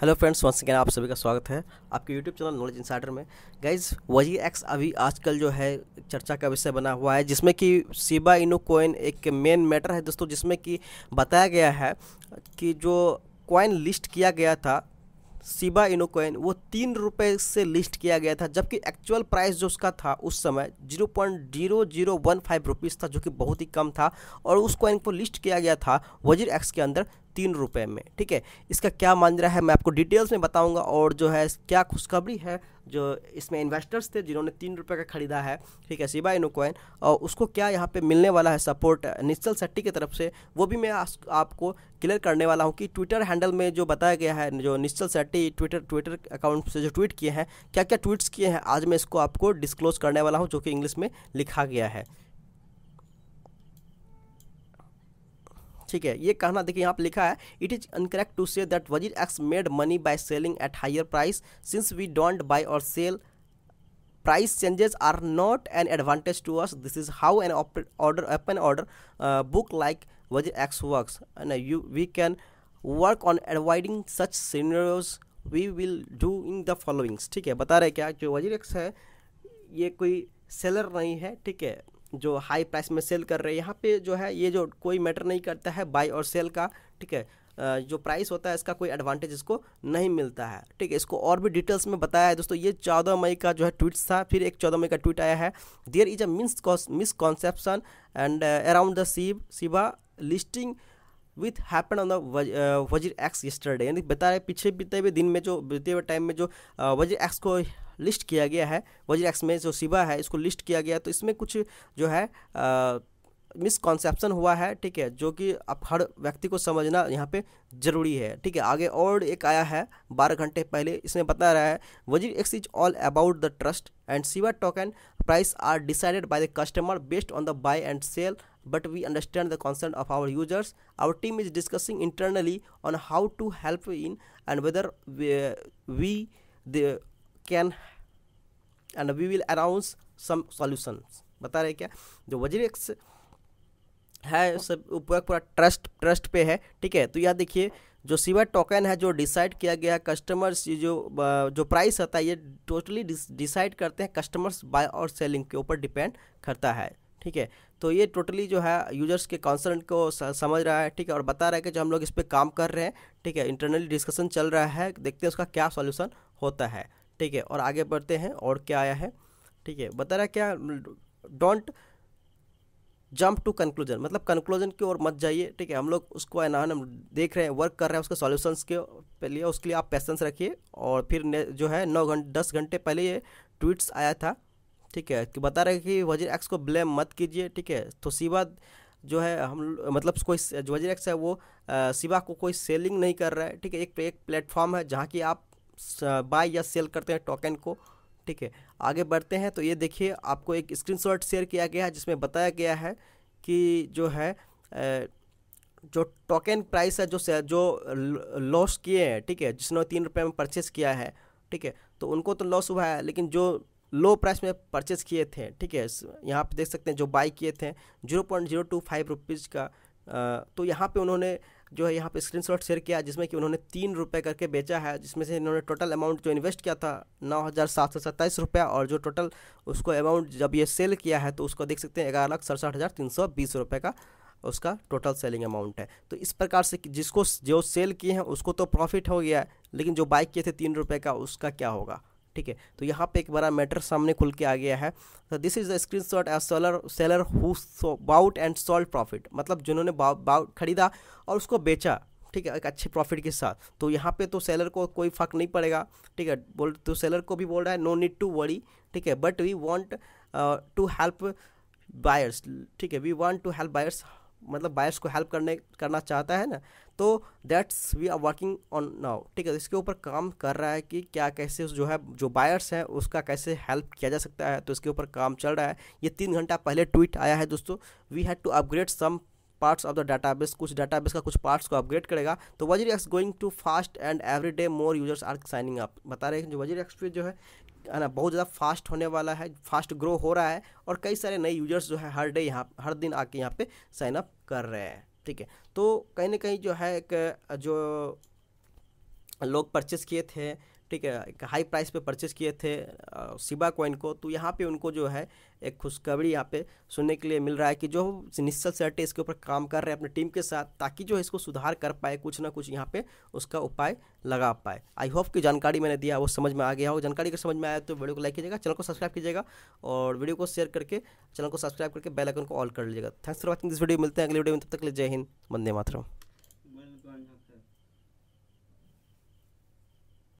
hello friends once again आप सभी का स्वागत है आपके यूट्यूब चैनल नॉलेज इंसाइडर में गाइज वजी एक्स अभी आजकल जो है चर्चा का विषय बना हुआ है जिसमें कि सीबा इनो कोइन एक मेन मैटर है दोस्तों जिसमें कि बताया गया है कि जो कॉइन लिस्ट किया गया था सीबा इनो कोइन वो तीन रुपये से लिस्ट किया गया था जबकि एक्चुअल प्राइस जो उसका था उस समय zero point zero zero one five rupees था जो कि बहुत ही कम था और उस कॉइन को लिस्ट किया गया था वजीर एक्स के अंदर तीन रुपये में ठीक है इसका क्या रहा है मैं आपको डिटेल्स में बताऊंगा और जो है क्या खुशखबरी है जो इसमें इन्वेस्टर्स थे जिन्होंने तीन रुपये का ख़रीदा है ठीक है सिबा इनोकॉइन और उसको क्या यहाँ पे मिलने वाला है सपोर्ट निश्चल सेट्टी की तरफ से वो भी मैं आपको क्लियर करने वाला हूँ कि ट्विटर हैंडल में जो बताया गया है जो Nischal Shetty Twitter Twitter account से जो ट्वीट किए हैं क्या क्या ट्वीट्स किए हैं आज मैं इसको आपको डिस्क्लोज करने वाला हूँ जो कि इंग्लिश में लिखा गया है ठीक है ये कहना देखिए यहाँ पर लिखा है it is uncorrect to say that WazirX made money by selling at higher price since we don't buy or sell price changes are not an advantage to us this is how an order upon order book like WazirX work you we can work on avoiding such scenarios we will do in the followings ठीक है बता रहे क्या जो वजीर x है ये कोई सेलर नहीं है ठीक है जो हाई प्राइस में सेल कर रहे हैं यहाँ पे जो है ये जो कोई मैटर नहीं करता है बाई और सेल का ठीक है जो प्राइस होता है इसका कोई एडवांटेज इसको नहीं मिलता है ठीक है इसको और भी डिटेल्स में बताया है दोस्तों ये चौदह मई का जो है ट्वीट था फिर एक चौदह मई का ट्वीट आया है there is a mis misconception and around the shib Shiba listing with happen on the WazirX yesterday यानी बता रहे पीछे बीते हुए दिन में जो बीते हुए टाइम में जो वजीर एक्स को लिस्ट किया गया है एक्स में जो शिवा है इसको लिस्ट किया गया तो इसमें कुछ जो है मिसकॉन्सेप्शन हुआ है ठीक है जो कि अब हर व्यक्ति को समझना यहाँ पे ज़रूरी है ठीक है आगे और एक आया है बारह घंटे पहले इसमें बता रहा है WazirX is all about the trust and Shiba token price are decided by the customer based on the buy and sell but we understand the concern of our users our team is discussing internally on how to help in and whether we can and we will announce some solutions बता रहे क्या जो वजरेक्स है सब पूरा पूरा trust trust पे है ठीक है तो यह देखिए जो सीवर टोकन है जो डिसाइड किया गया है कस्टमर्स जो जो प्राइस होता है ये टोटली डिसाइड करते हैं कस्टमर्स बाय और सेलिंग के ऊपर डिपेंड करता है ठीक है तो ये टोटली जो है यूजर्स के कंसर्न को समझ रहा है ठीक है और बता रहा है कि जो हम लोग इस पर काम कर रहे हैं ठीक है इंटरनली डिस्कशन चल रहा है देखते हैं उसका क्या सोल्यूशन होता है ठीक है और आगे बढ़ते हैं और क्या आया है ठीक है बता रहा क्या डोंट जंप टू कंक्लूजन मतलब कंक्लूजन की ओर मत जाइए ठीक है हम लोग उसको है ना हम देख रहे हैं वर्क कर रहे हैं उसके सॉल्यूशंस के लिए उसके लिए आप पैसेंस रखिए और फिर जो है नौ घंटे दस घंटे पहले ये ट्वीट्स आया था ठीक है कि बता रहे कि वजीर एक्स को ब्लेम मत कीजिए ठीक है तो सिवा जो है हम मतलब कोई वजीर एक्स है वो सिवा को कोई सेलिंग नहीं कर रहा है ठीक है एक एक प्लेटफॉर्म है जहाँ की आप बाय या सेल करते हैं टोकन को ठीक है आगे बढ़ते हैं तो ये देखिए आपको एक स्क्रीनशॉट शेयर किया गया है जिसमें बताया गया है कि जो है जो टोकन प्राइस है जो जो लॉस किए हैं ठीक है जिसने तीन रुपये में परचेस किया है ठीक है तो उनको तो लॉस हुआ है लेकिन जो लो प्राइस में परचेस किए थे ठीक है यहाँ पे देख सकते हैं जो बाई किए थे zero point zero two five rupees का तो यहाँ पे उन्होंने जो है यहाँ पे स्क्रीनशॉट शेयर किया जिसमें कि उन्होंने तीन रुपये करके बेचा है जिसमें से इन्होंने टोटल अमाउंट जो इन्वेस्ट किया था नौ हज़ार सात सौ सत्ताईस रुपया और जो टोटल उसको अमाउंट जब ये सेल किया है तो उसको देख सकते हैं ग्यारह लाख सड़सठ हज़ार तीन सौ बीस रुपये का उसका टोटल सेलिंग अमाउंट है तो इस प्रकार से जिसको जो सेल किए हैं उसको तो प्रॉफिट हो गया है लेकिन जो बाइक किए थे तीन रुपये का उसका क्या होगा ठीक है तो यहाँ पे एक बड़ा मैटर सामने खुल के आ गया है तो this is the screenshot as seller seller who bought and sold profit मतलब जिन्होंने बाउट खरीदा और उसको बेचा ठीक है एक अच्छे प्रॉफिट के साथ तो यहाँ पे तो सेलर को कोई फर्क नहीं पड़ेगा ठीक है बोल तो सेलर को भी बोल रहा है नो नीड टू वरी ठीक है but we want to help buyers ठीक है we want to help buyers मतलब बायर्स को हेल्प करने करना चाहता है ना तो that's we are working on now ठीक है तो इसके ऊपर काम कर रहा है कि क्या कैसे जो है जो बायर्स हैं उसका कैसे हेल्प किया जा सकता है तो इसके ऊपर काम चल रहा है ये तीन घंटा पहले ट्वीट आया है दोस्तों we had to upgrade some parts of the database कुछ डाटा बेस का कुछ पार्ट्स को अपग्रेड करेगा तो WazirX going to fast and every day more users are signing up बता रहे हैं जो वजीर एक्स पे जो है है ना बहुत ज़्यादा फास्ट होने वाला है फास्ट ग्रो हो रहा है और कई सारे नए यूजर्स जो है हर डे यहाँ हर दिन आके यहाँ पे साइन अप कर रहे हैं ठीक है तो कहीं ना कहीं जो है एक जो लोग परचेस किए थे ठीक है एक हाई प्राइस पे परचेज़ किए थे सिबा कॉइन को तो यहाँ पे उनको जो है एक खुशखबरी यहाँ पे सुनने के लिए मिल रहा है कि जो निश्चल सेट इसके ऊपर काम कर रहे हैं अपनी टीम के साथ ताकि जो है इसको सुधार कर पाए कुछ ना कुछ यहाँ पे उसका उपाय लगा पाए आई होप कि जानकारी मैंने दिया वो समझ में आ गया हो जानकारी अगर समझ में आया तो वीडियो को लाइक कीजिएगा चैनल को सब्सक्राइब कीजिएगा और वीडियो को शेयर करके चैनल को सब्सक्राइब करके बेलाइकन को ऑल कर लीजिएगा thanks for watching this video मिलते हैं अगले वीडियो में तब तक ले जय हिंद वंदे मातरम